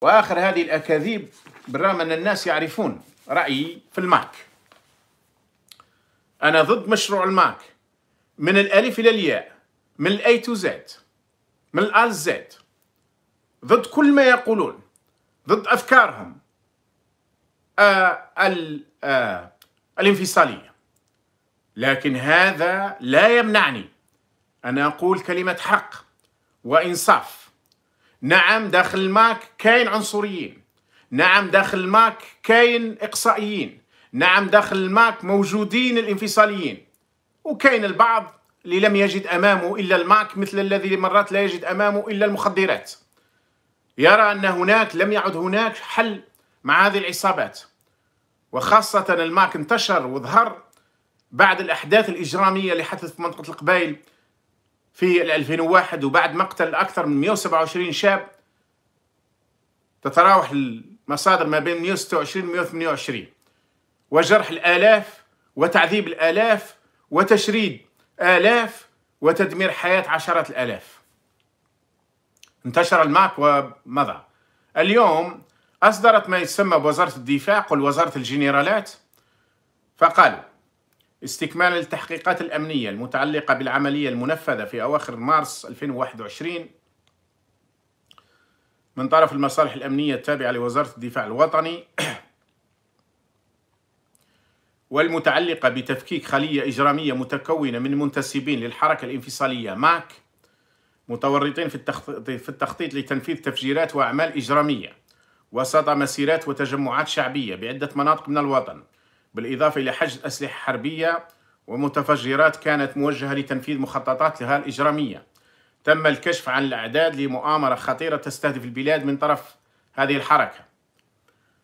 واخر هذه الاكاذيب بالرغم ان الناس يعرفون رايي في الماك انا ضد مشروع الماك من الالف الى الياء من الاي تو زد من الال زد ضد كل ما يقولون ضد افكارهم آه ال آه الانفصاليه لكن هذا لا يمنعني ان اقول كلمه حق وانصاف نعم داخل الماك كاين عنصريين نعم داخل الماك كاين إقصائيين نعم داخل الماك موجودين الانفصاليين وكاين البعض اللي لم يجد أمامه إلا الماك مثل الذي مرات لا يجد أمامه إلا المخدرات يرى أن هناك لم يعد هناك حل مع هذه العصابات وخاصة الماك انتشر وظهر بعد الأحداث الإجرامية اللي حدثت في منطقة القبائل في 2001 وبعد مقتل أكثر من 127 شاب تتراوح المصادر ما بين 126 و 128 وجرح الآلاف وتعذيب الآلاف وتشريد آلاف وتدمير حياة عشرات الآلاف انتشر الماك ومضى اليوم أصدرت ما يسمى بوزارة الدفاع قل وزارة الجنرالات فقالوا استكمال التحقيقات الأمنية المتعلقة بالعملية المنفذة في أواخر مارس 2021 من طرف المصالح الأمنية التابعة لوزارة الدفاع الوطني والمتعلقة بتفكيك خلية إجرامية متكونة من منتسبين للحركة الانفصالية ماك متورطين في التخطيط لتنفيذ تفجيرات وأعمال إجرامية وسط مسيرات وتجمعات شعبية بعدة مناطق من الوطن بالإضافة إلى حجز أسلحة حربية ومتفجرات كانت موجهة لتنفيذ مخططاتها الإجرامية تم الكشف عن الأعداد لمؤامرة خطيرة تستهدف البلاد من طرف هذه الحركة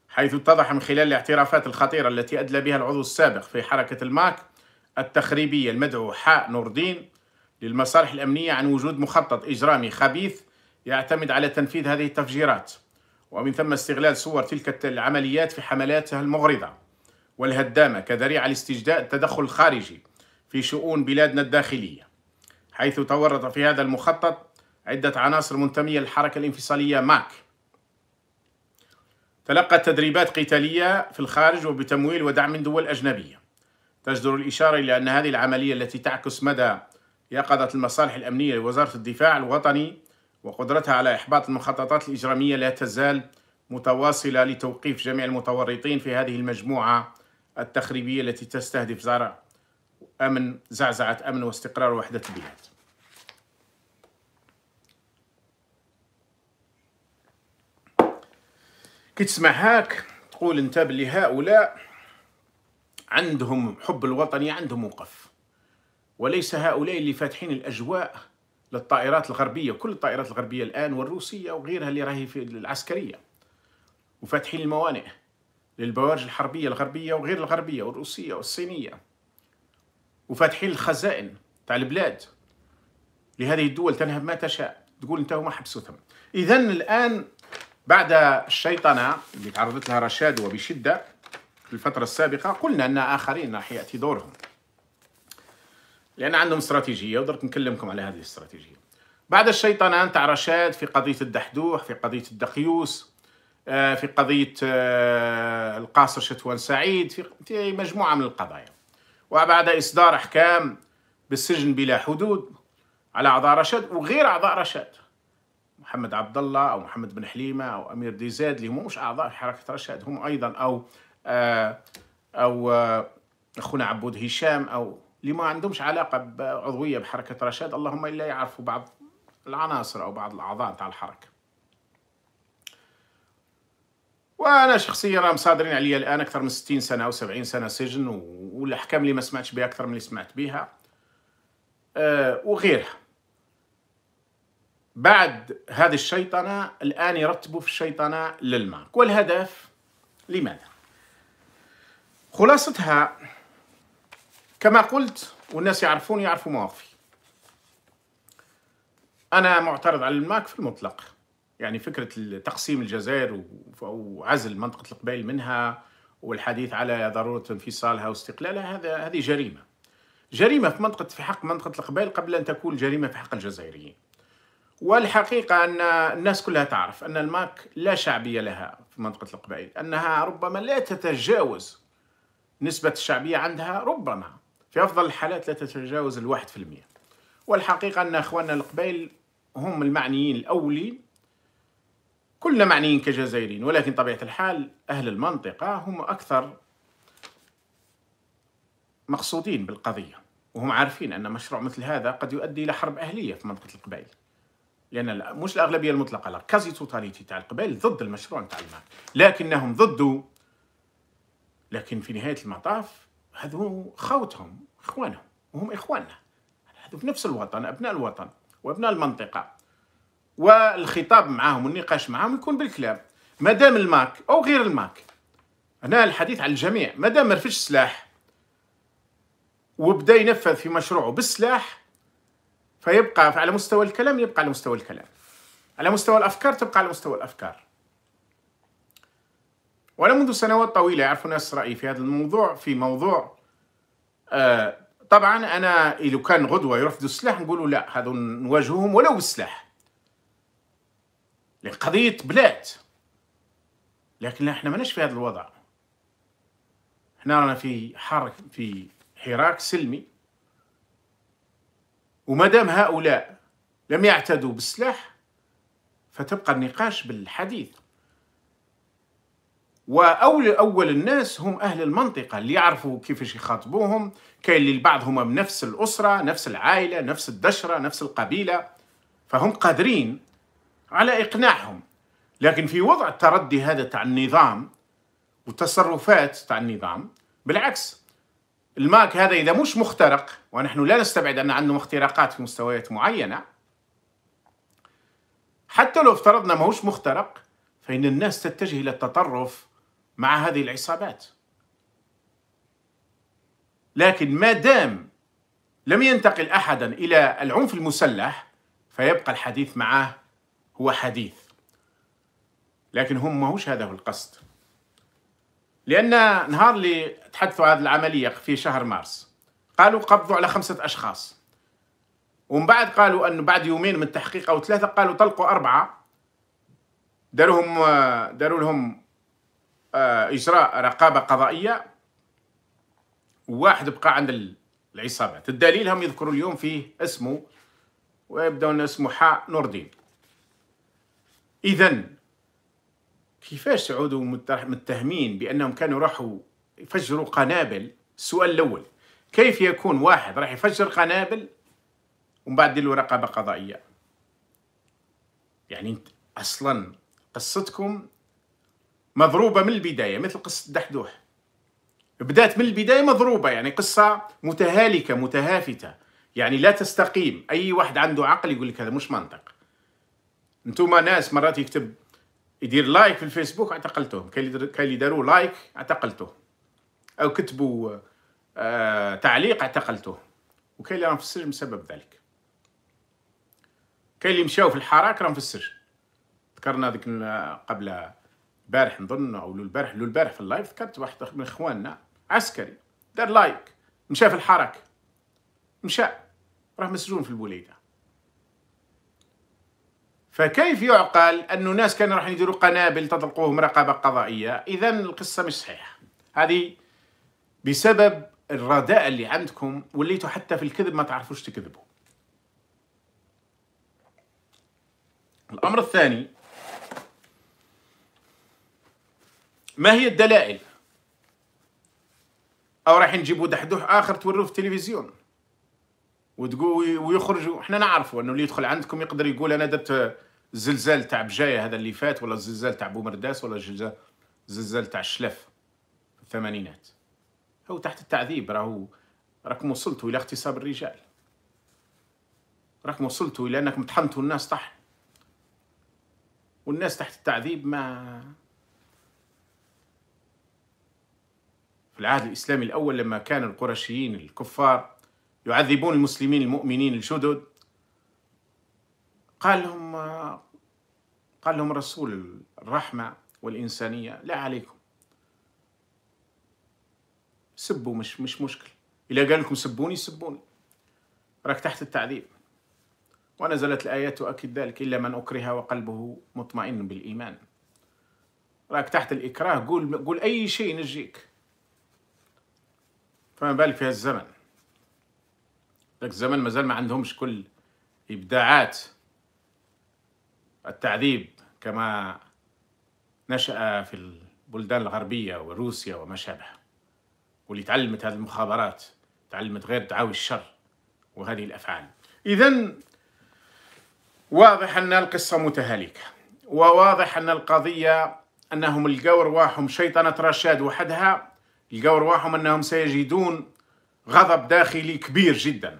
حيث اتضح من خلال الاعترافات الخطيرة التي أدلى بها العضو السابق في حركة الماك التخريبية المدعو حاء نور الدين للمصالح الأمنية عن وجود مخطط إجرامي خبيث يعتمد على تنفيذ هذه التفجيرات ومن ثم استغلال صور تلك العمليات في حملاتها المغرضة والهدامة كذريعة لاستجداء التدخل الخارجي في شؤون بلادنا الداخلية حيث تورط في هذا المخطط عدة عناصر منتمية للحركة الانفصالية ماك تلقت تدريبات قتالية في الخارج وبتمويل ودعم من دول أجنبية تجدر الإشارة إلى أن هذه العملية التي تعكس مدى يقظة المصالح الأمنية لوزارة الدفاع الوطني وقدرتها على إحباط المخططات الإجرامية لا تزال متواصلة لتوقيف جميع المتورطين في هذه المجموعة التخريبية التي تستهدف زرع أمن زعزعة أمن واستقرار وحدة البلاد كي تسمع هاك تقول انت بلي هؤلاء عندهم حب الوطني عندهم موقف وليس هؤلاء اللي فاتحين الاجواء للطائرات الغربيه كل الطائرات الغربيه الان والروسيه وغيرها اللي راهي في العسكريه وفاتحين الموانئ للبوارج الحربية الغربية وغير الغربية والروسية والصينية وفاتحين الخزائن تاع البلاد لهذه الدول تنهب ما تشاء تقول انت هما حبسوهم إذا الآن بعد الشيطنة اللي تعرضت لها رشاد وبشدة في الفترة السابقة قلنا أن آخرين راح يأتي دورهم لأن عندهم استراتيجية ودرت نكلمكم على هذه الاستراتيجية بعد الشيطنة تاع رشاد في قضية الدحدوح في قضية الدقيوس آه، في قضية آه، القاصر شتوان سعيد في مجموعة من القضايا وبعد إصدار أحكام بالسجن بلا حدود على أعضاء رشاد وغير أعضاء رشاد محمد عبد الله أو محمد بن حليمة أو أمير ديزاد اللي هم مش أعضاء في حركة رشاد هم أيضا أو آه، أو أخونا عبود هشام أو اللي ما عندهمش علاقة بعضوية بحركة رشاد اللهم إلا يعرفوا بعض العناصر أو بعض الأعضاء تاع الحركة وانا شخصيا راه مصادرين عليا الان اكثر من 60 سنه او 70 سنه سجن والاحكام اللي ما سمعتش بها اكثر من اللي سمعت بها أه وغيرها بعد هذه الشيطنه الان يرتبوا في الشيطنه للمارك والهدف لماذا خلاصتها كما قلت والناس يعرفون يعرفوا مواقفي أنا معترض على الماك في المطلق يعني فكرة تقسيم الجزائر وعزل منطقة القبائل منها والحديث على ضرورة انفصالها واستقلالها هذا هذه جريمة جريمة في منطقة في حق منطقة القبائل قبل أن تكون جريمة في حق الجزائريين والحقيقة أن الناس كلها تعرف أن الماك لا شعبية لها في منطقة القبائل أنها ربما لا تتجاوز نسبة الشعبية عندها ربما في أفضل الحالات لا تتجاوز الواحد في المية والحقيقة أن أخواننا القبائل هم المعنيين الأولين كلنا معنيين كجزائريين ولكن طبيعة الحال أهل المنطقة هم أكثر مقصودين بالقضية وهم عارفين أن مشروع مثل هذا قد يؤدي إلى حرب أهلية في منطقة القبائل لأن مش الأغلبية المطلقة لا كازي توتاليتي تاع القبائل ضد المشروع تاع الماك لكنهم ضدوا لكن في نهاية المطاف هذو خوتهم إخوانهم وهم إخواننا هذو في نفس الوطن أبناء الوطن وأبناء المنطقة والخطاب معاهم والنقاش معاهم يكون بالكلام مادام الماك او غير الماك هنا الحديث على الجميع مادام ما رفش سلاح وبدا ينفذ في مشروعه بالسلاح فيبقى على مستوى الكلام يبقى على مستوى الكلام على مستوى الافكار تبقى على مستوى الافكار ولا منذ سنوات طويلة يعرف ناس رأيي في هذا الموضوع في موضوع آه طبعا أنا إذا كان غدوة يرفضوا السلاح نقولوا لا هذا نواجههم ولو بالسلاح لقضية بلاد لكن احنا ماناش في هذا الوضع احنا رانا في حرك في حراك سلمي ومادام هؤلاء لم يعتدوا بالسلاح فتبقى النقاش بالحديث واول اول الناس هم اهل المنطقه اللي يعرفوا كيفاش يخاطبوهم كاين اللي البعض هما من نفس الاسره نفس العائله نفس الدشره نفس القبيله فهم قادرين على إقناعهم لكن في وضع التردي هذا تاع النظام والتصرفات تاع النظام بالعكس الماك هذا إذا مش مخترق ونحن لا نستبعد أن عندهم اختراقات في مستويات معينة حتى لو افترضنا ماهوش مخترق فإن الناس تتجه إلى التطرف مع هذه العصابات لكن ما دام لم ينتقل أحدا إلى العنف المسلح فيبقى الحديث معه هو حديث لكن هم ماهوش هذا هو القصد لأن نهار اللي تحدثوا هذه العملية في شهر مارس قالوا قبضوا على خمسة أشخاص ومن بعد قالوا أنه بعد يومين من التحقيق أو ثلاثة قالوا طلقوا أربعة داروهم داروا لهم آه، إجراء رقابة قضائية وواحد بقى عند العصابات الدليل هم يذكروا اليوم فيه اسمه ويبدون اسمه حاء نور الدين اذا كيفاش سعود متهمين بانهم كانوا راحوا يفجروا قنابل السؤال الاول كيف يكون واحد راح يفجر قنابل ومن بعد له رقابه قضائيه يعني انت اصلا قصتكم مضروبه من البدايه مثل قصه دحدوح بدات من البدايه مضروبه يعني قصه متهالكه متهافته يعني لا تستقيم اي واحد عنده عقل يقول لك هذا مش منطق نتوما ناس مرات يكتب يدير لايك في الفيسبوك اعتقلتهم كاين اللي داروا لايك اعتقلته او كتبوا آه تعليق اعتقلته وكاين اللي راهم في السجن بسبب ذلك كاين اللي مشاو في الحراك راهم في السجن ذكرنا ذيك قبل البارح نظن او لو البارح لو البارح في اللايف ذكرت واحد من اخواننا عسكري دار لايك مشى في الحراك مشى راه مسجون في البوليده فكيف يعقل أن الناس كانوا راح يديروا قنابل تطلقوهم رقابة قضائية إذا القصة مش صحيحة هذه بسبب الرداء اللي عندكم وليتوا حتى في الكذب ما تعرفوش تكذبوا الأمر الثاني ما هي الدلائل أو راح نجيبوا دحدوح آخر توروه في التلفزيون وتقول ويخرج احنا نعرفوا انه اللي يدخل عندكم يقدر يقول انا درت الزلزال تاع بجايه هذا اللي فات ولا الزلزال تاع بومرداس ولا الزلزال تاع الشلف في الثمانينات هو تحت التعذيب راهو راكم وصلتوا الى اغتصاب الرجال راكم وصلتوا الى انكم طحنتوا الناس طحن والناس تحت التعذيب ما في العهد الاسلامي الاول لما كان القرشيين الكفار يعذبون المسلمين المؤمنين الجدد قال لهم قال لهم رسول الرحمة والإنسانية لا عليكم سبوا مش مش مشكل إذا قال لكم سبوني سبوني راك تحت التعذيب ونزلت الآيات تؤكد ذلك إلا من أكره وقلبه مطمئن بالإيمان راك تحت الإكراه قول قول أي شيء نجيك فما بالك في هالزمن ذاك الزمن مازال ما عندهمش كل إبداعات التعذيب كما نشأ في البلدان الغربية وروسيا وما شابه واللي تعلمت هذه المخابرات تعلمت غير دعاوي الشر وهذه الأفعال إذا واضح أن القصة متهالكة وواضح أن القضية أنهم لقاو رواحهم شيطنة رشاد وحدها لقاو رواحهم أنهم سيجدون غضب داخلي كبير جداً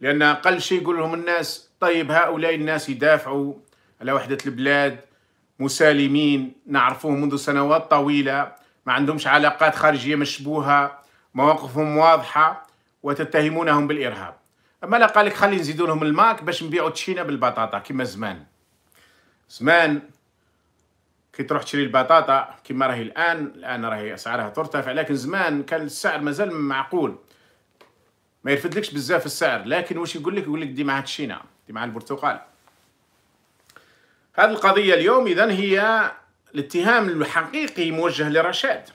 لأن أقل شيء يقول لهم الناس طيب هؤلاء الناس يدافعوا على وحدة البلاد مسالمين نعرفوهم منذ سنوات طويلة ما عندهمش علاقات خارجية مشبوهة مواقفهم واضحة وتتهمونهم بالإرهاب أما لا قالك خلي نزيدوا لهم الماك باش نبيعوا تشينا بالبطاطا كما زمان زمان كي تروح تشري البطاطا كما راهي الآن الآن راهي أسعارها ترتفع لكن زمان كان السعر مازال معقول ما يرفدلكش بزاف السعر لكن واش يقول لك يقول لك دي مع الشينا دي مع البرتقال هذه القضية اليوم إذا هي الاتهام الحقيقي موجه لرشاد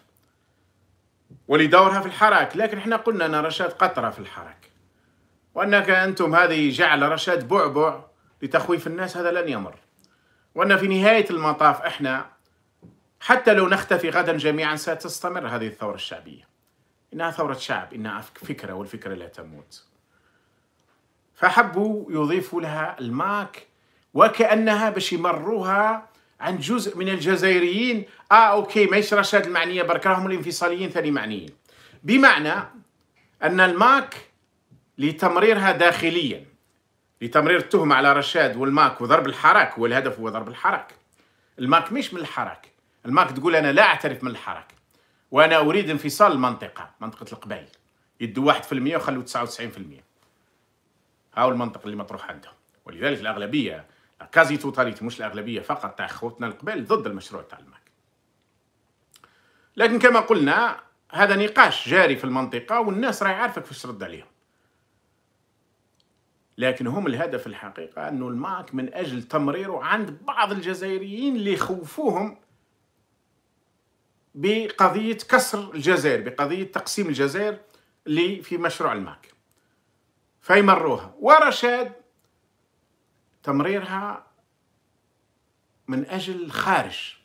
ولدورها في الحراك لكن احنا قلنا أن رشاد قطرة في الحراك وأنك أنتم هذه جعل رشاد بعبع لتخويف الناس هذا لن يمر وأن في نهاية المطاف احنا حتى لو نختفي غدا جميعا ستستمر هذه الثورة الشعبية إنها ثورة شعب إنها فكرة والفكرة لا تموت فحبوا يضيفوا لها الماك وكأنها باش يمروها عن جزء من الجزائريين اه اوكي ما يشراش هذه المعنيه برك راهم الانفصاليين ثاني معنيين بمعنى ان الماك لتمريرها داخليا لتمرير التهمه على رشاد والماك وضرب الحراك والهدف هو ضرب الحراك الماك مش من الحراك الماك تقول انا لا اعترف من الحراك وانا اريد انفصال المنطقه منطقه القبائل يدوا المية وخلوا المية هاو المنطق اللي مطروح عندهم ولذلك الاغلبيه كازي توتاليتي مش الاغلبيه فقط تاع خوتنا القبائل ضد المشروع تاع الماك لكن كما قلنا هذا نقاش جاري في المنطقه والناس راهي عارفه كيفاش ترد عليهم لكن هم الهدف الحقيقه انه الماك من اجل تمريره عند بعض الجزائريين اللي خوفوهم بقضية كسر الجزائر بقضية تقسيم الجزائر اللي في مشروع الماك فيمروها ورشاد تمريرها من أجل الخارج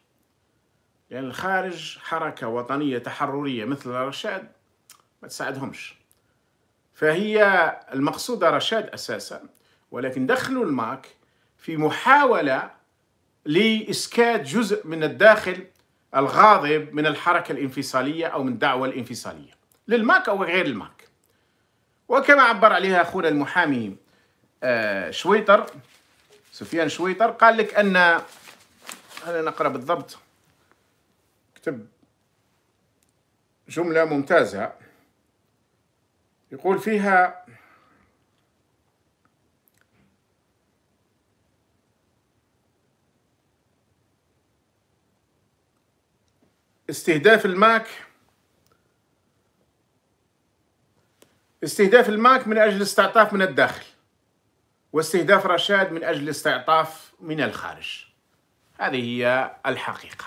لأن يعني الخارج حركة وطنية تحررية مثل رشاد ما تساعدهمش فهي المقصودة رشاد أساسا ولكن دخلوا الماك في محاولة لإسكات جزء من الداخل الغاضب من الحركة الانفصالية أو من دعوة الانفصالية للماك أو غير الماك وكما عبر عليها أخونا المحامي آه، شويطر سفيان شويطر قال لك أن أنا نقرأ بالضبط كتب جملة ممتازة يقول فيها استهداف الماك استهداف الماك من أجل استعطاف من الداخل واستهداف رشاد من أجل استعطاف من الخارج هذه هي الحقيقة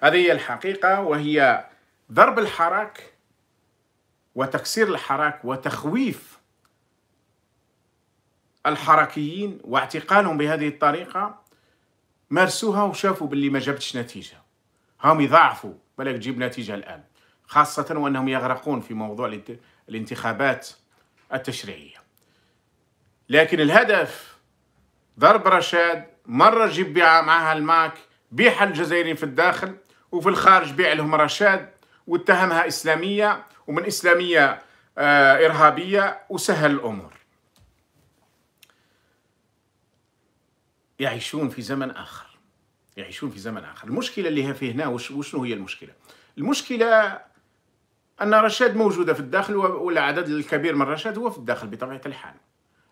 هذه هي الحقيقة وهي ضرب الحراك وتكسير الحراك وتخويف الحركيين واعتقالهم بهذه الطريقة مارسوها وشافوا باللي ما جابتش نتيجة هم يضاعفوا بلك تجيب نتيجة الآن خاصة وأنهم يغرقون في موضوع الانتخابات التشريعية لكن الهدف ضرب رشاد مرة جيب معها الماك بيع الجزائريين في الداخل وفي الخارج بيع لهم رشاد واتهمها إسلامية ومن إسلامية آه إرهابية وسهل الأمور يعيشون في زمن آخر يعيشون في زمن آخر المشكلة اللي في هنا وشنو هي المشكلة المشكلة أن رشاد موجودة في الداخل والعدد الكبير من رشاد هو في الداخل بطبيعة الحال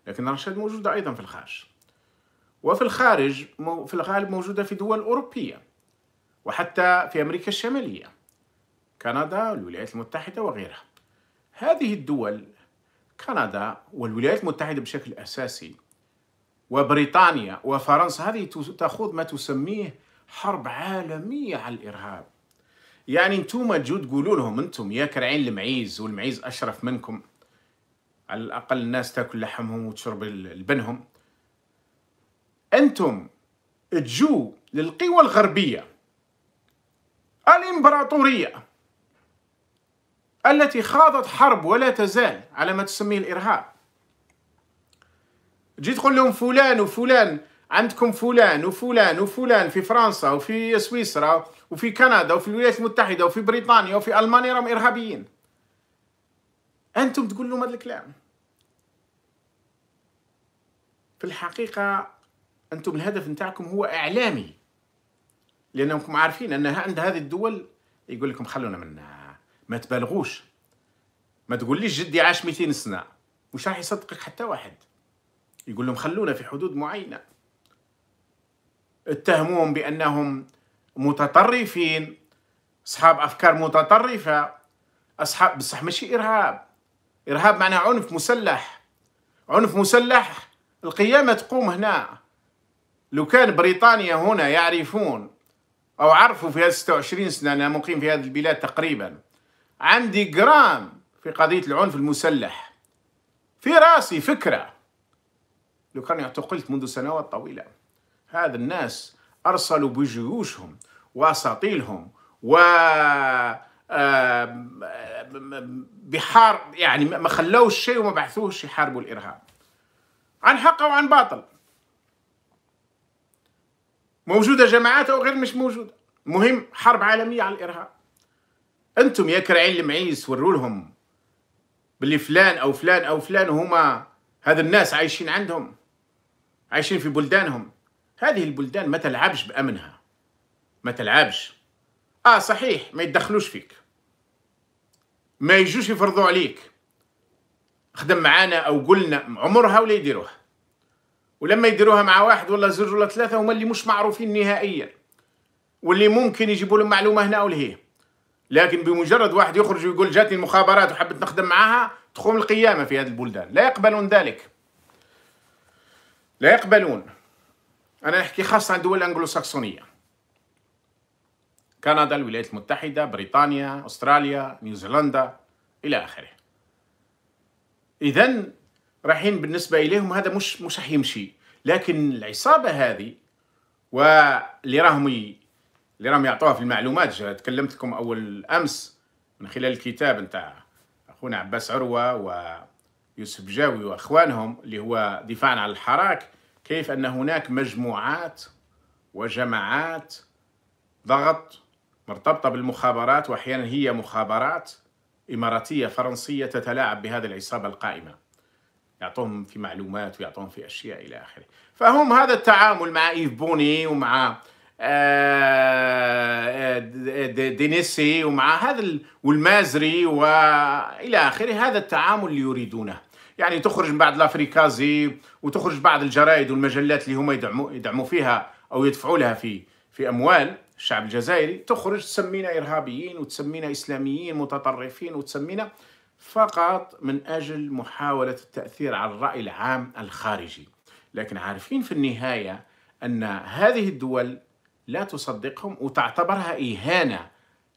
لكن رشاد موجودة أيضا في الخارج وفي الخارج في الغالب موجودة في دول أوروبية وحتى في أمريكا الشمالية كندا والولايات المتحدة وغيرها هذه الدول كندا والولايات المتحدة بشكل أساسي وبريطانيا وفرنسا هذه تخوض ما تسميه حرب عالمية على الإرهاب يعني انتم تجوا تقولوا لهم انتم يا كرعين المعيز والمعيز أشرف منكم على الأقل الناس تاكل لحمهم وتشرب لبنهم أنتم تجوا للقوى الغربية الإمبراطورية التي خاضت حرب ولا تزال على ما تسميه الإرهاب تجي تقول لهم فلان وفلان عندكم فلان وفلان وفلان في فرنسا وفي سويسرا وفي كندا وفي الولايات المتحدة وفي بريطانيا وفي ألمانيا راهم إرهابيين أنتم تقول لهم هذا الكلام في الحقيقة أنتم الهدف نتاعكم هو إعلامي لأنكم عارفين أن عند هذه الدول يقول لكم خلونا منا ما تبالغوش ما تقوليش جدي عاش 200 سنة مش راح يصدقك حتى واحد يقول لهم خلونا في حدود معينة اتهموهم بأنهم متطرفين أصحاب أفكار متطرفة أصحاب بصح ماشي إرهاب إرهاب معناه عنف مسلح عنف مسلح القيامة تقوم هنا لو كان بريطانيا هنا يعرفون أو عرفوا في هذه 26 سنة أنا مقيم في هذه البلاد تقريبا عندي جرام في قضية العنف المسلح في راسي فكرة لو كان اعتقلت منذ سنوات طويلة هذا الناس أرسلوا بجيوشهم وأساطيلهم و بحار يعني ما خلوش شيء وما بعثوهش يحاربوا الإرهاب عن حق وعن باطل موجودة جماعات أو غير مش موجودة مهم حرب عالمية على الإرهاب أنتم يا كرعين المعيس وروا لهم باللي فلان أو فلان أو فلان هما هذا الناس عايشين عندهم عايشين في بلدانهم هذه البلدان ما تلعبش بأمنها ما تلعبش آه صحيح ما يتدخلوش فيك ما يجوش يفرضوا عليك خدم معانا أو قلنا عمرها ولا يديروها ولما يديروها مع واحد ولا زوج ولا ثلاثة هما اللي مش معروفين نهائيا واللي ممكن يجيبوا لهم معلومة هنا أو لهيه لكن بمجرد واحد يخرج ويقول جاتني المخابرات وحبت نخدم معاها تقوم القيامة في هذه البلدان لا يقبلون ذلك لا يقبلون أنا نحكي خاصة عن الدول الأنجلوساكسونية كندا الولايات المتحدة بريطانيا أستراليا نيوزيلندا إلى آخره إذا رايحين بالنسبة إليهم هذا مش مش يمشي لكن العصابة هذه واللي راهم اللي راهم يعطوها في المعلومات تكلمت لكم أول أمس من خلال الكتاب نتاع أخونا عباس عروة ويوسف جاوي وإخوانهم اللي هو دفاعا عن الحراك كيف أن هناك مجموعات وجماعات ضغط مرتبطة بالمخابرات وأحيانا هي مخابرات إماراتية فرنسية تتلاعب بهذه العصابة القائمة يعطوهم في معلومات ويعطوهم في أشياء إلى آخره فهم هذا التعامل مع إيف بوني ومع آه، آه، دينيسي ومع هذا والمازري والى اخره هذا التعامل اللي يريدونه يعني تخرج من بعض لافريكازي وتخرج بعض الجرائد والمجلات اللي هما يدعموا يدعموا فيها او يدفعوا لها في في اموال الشعب الجزائري تخرج تسمينا ارهابيين وتسمينا اسلاميين متطرفين وتسمينا فقط من اجل محاوله التاثير على الراي العام الخارجي لكن عارفين في النهايه ان هذه الدول لا تصدقهم وتعتبرها اهانه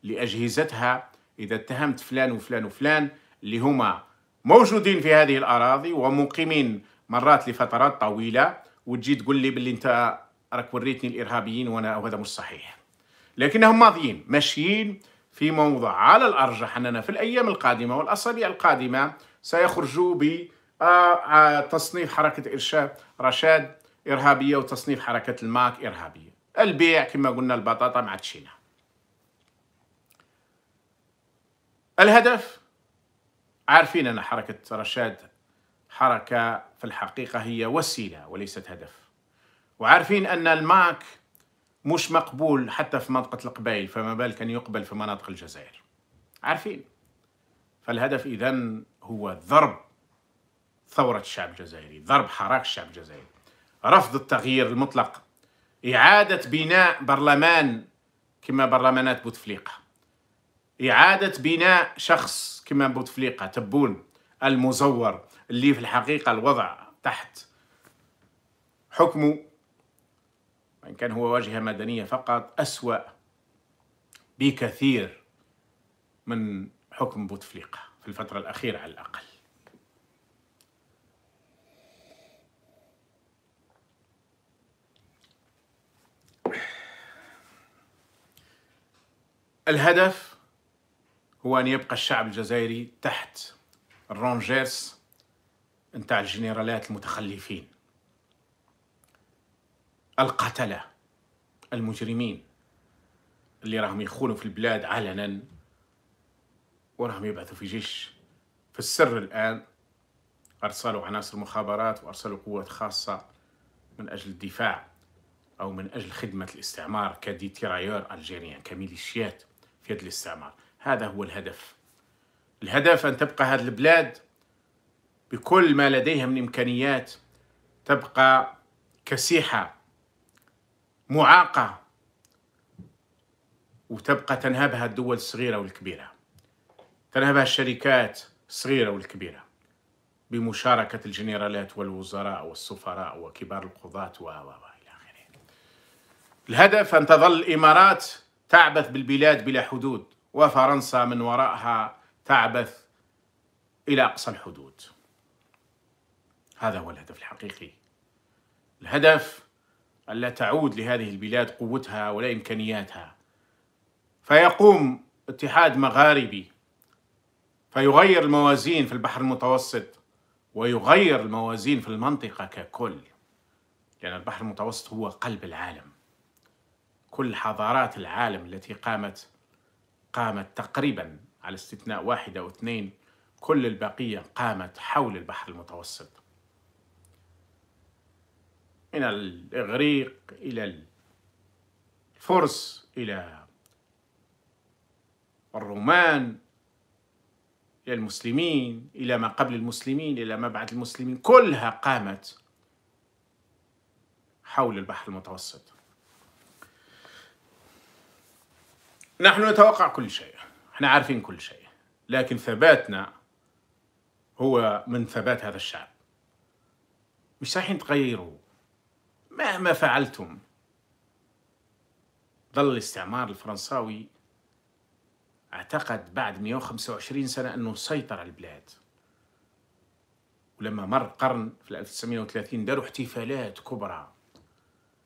لاجهزتها اذا اتهمت فلان وفلان وفلان اللي هما موجودين في هذه الاراضي ومقيمين مرات لفترات طويله وتجي تقول لي باللي انت راك وريتني الارهابيين وانا وهذا مش صحيح لكنهم ماضيين ماشيين في موضع على الارجح اننا في الايام القادمه والاسابيع القادمه سيخرجوا ب آه، آه، تصنيف حركه ارشاد رشاد ارهابيه وتصنيف حركه الماك ارهابيه البيع كما قلنا البطاطا مع تشينا الهدف عارفين أن حركة رشاد حركة في الحقيقة هي وسيلة وليست هدف وعارفين أن الماك مش مقبول حتى في منطقة القبائل فما بالك أن يقبل في مناطق الجزائر عارفين فالهدف إذا هو ضرب ثورة الشعب الجزائري ضرب حراك الشعب الجزائري رفض التغيير المطلق إعادة بناء برلمان كما برلمانات بوتفليقة إعادة بناء شخص كما بوتفليقه تبون المزور اللي في الحقيقه الوضع تحت حكمه وان كان هو واجهه مدنيه فقط اسوا بكثير من حكم بوتفليقه في الفتره الاخيره على الاقل الهدف هو أن يبقى الشعب الجزائري تحت الرونجيرس نتاع الجنرالات المتخلفين القتلة المجرمين اللي راهم يخونوا في البلاد علنا وراهم يبعثوا في جيش في السر الآن أرسلوا عناصر مخابرات وأرسلوا قوات خاصة من أجل الدفاع أو من أجل خدمة الاستعمار كديتيرايور ألجيريان كميليشيات في يد الاستعمار هذا هو الهدف الهدف أن تبقى هذه البلاد بكل ما لديها من إمكانيات تبقى كسيحة معاقة وتبقى تنهبها الدول الصغيرة والكبيرة تنهبها الشركات الصغيرة والكبيرة بمشاركة الجنرالات والوزراء والسفراء وكبار القضاة و إلى آخره الهدف أن تظل الإمارات تعبث بالبلاد بلا حدود وفرنسا من ورائها تعبث إلى أقصى الحدود هذا هو الهدف الحقيقي الهدف ألا تعود لهذه البلاد قوتها ولا إمكانياتها فيقوم اتحاد مغاربي فيغير الموازين في البحر المتوسط ويغير الموازين في المنطقة ككل لأن البحر المتوسط هو قلب العالم كل حضارات العالم التي قامت قامت تقريبا على استثناء واحدة أو اثنين كل البقية قامت حول البحر المتوسط من الإغريق إلى الفرس إلى الرومان إلى المسلمين إلى ما قبل المسلمين إلى ما بعد المسلمين كلها قامت حول البحر المتوسط نحن نتوقع كل شيء احنا عارفين كل شيء لكن ثباتنا هو من ثبات هذا الشعب مش رايحين تغيروا مهما فعلتم ظل الاستعمار الفرنساوي اعتقد بعد 125 سنة أنه سيطر على البلاد ولما مر قرن في 1930 داروا احتفالات كبرى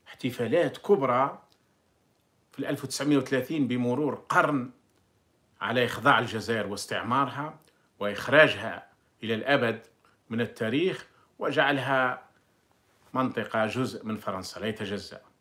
احتفالات كبرى في 1930 بمرور قرن على إخضاع الجزائر واستعمارها وإخراجها إلى الأبد من التاريخ وجعلها منطقة جزء من فرنسا لا يتجزأ